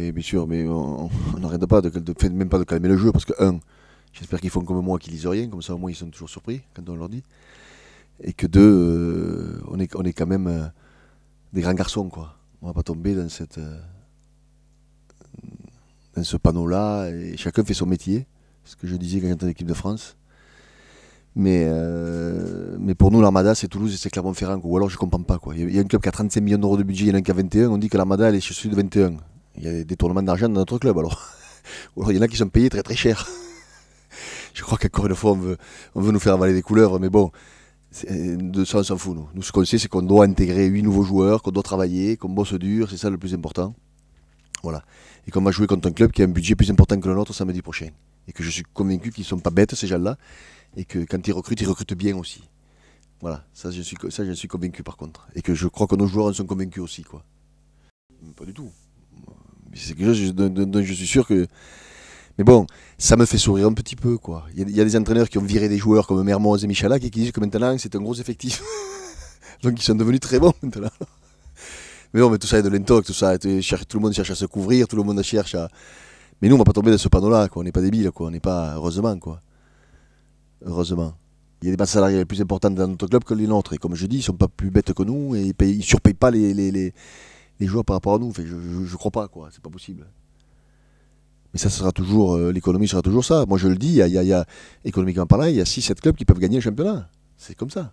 Oui, bien sûr, mais on n'arrête pas de, même pas de calmer le jeu parce que, un, j'espère qu'ils font comme moi, qu'ils lisent rien, comme ça au moins ils sont toujours surpris quand on leur dit. Et que, deux, euh, on, est, est quand même euh, des grands garçons, quoi. On va pas tomber dans, cette, euh, dans ce panneau-là. Et chacun fait son métier, ce que je disais quand j'étais en équipe de France. Mais, mais pour nous, l'Armada, c'est Toulouse et c'est Clermont-Ferrand. Ou alors, je comprends pas. Quoi. Il, y a, un club qui a 35 millions d'euros de budget, il y un qui a 21. On dit que l'Armada, elle est chez celui de 21. Il y a des tournements d'argent dans notre club alors. il y en a qui sont payés très très cher. Je crois qu'encore une fois, on veut, on veut nous faire avaler des couleurs, mais bon, de ça on s'en fout. Nous, nous ce qu'on sait, c'est qu'on doit intégrer 8 nouveaux joueurs, qu'on doit travailler, qu'on bosse dur, c'est ça le plus important. Voilà. Et qu'on va jouer contre un club qui a un budget plus important que le nôtre samedi prochain. Et que je suis convaincu qu'ils ne sont pas bêtes, ces gens-là. Et que quand ils recrutent, ils recrutent bien aussi. Voilà, ça je suis, ça, je suis convaincu par contre. Et que je crois que nos joueurs en sont convaincus aussi. quoi. Pas du tout. C'est quelque chose dont, je suis sûr que. Mais bon, ça me fait sourire un petit peu, quoi. Il y, a des entraîneurs qui ont viré des joueurs comme Mermoz et Michalak et qui disent que maintenant c'est un gros effectif. Donc ils sont devenus très bons maintenant. Mais bon, mais tout ça est de l'intox, tout ça, euh, tout le monde cherche à se couvrir, tout le monde cherche à. Mais nous, on va pas tomber dans ce panneau-là, quoi. On n'est pas débile, quoi. On n'est pas, heureusement, quoi. Heureusement. Il y a des masses salariales plus importantes dans notre club que les nôtres. Et comme je dis, ils sont pas plus bêtes que nous et ils, ne surpayent pas les, les joueurs par rapport à nous. je, crois pas, quoi. C'est pas possible. Mais ça, sera toujours, euh, l'économie sera toujours ça. Moi, je le dis, il y a, économiquement parlant, il y a 6-7 clubs qui peuvent gagner le championnat. C'est comme ça.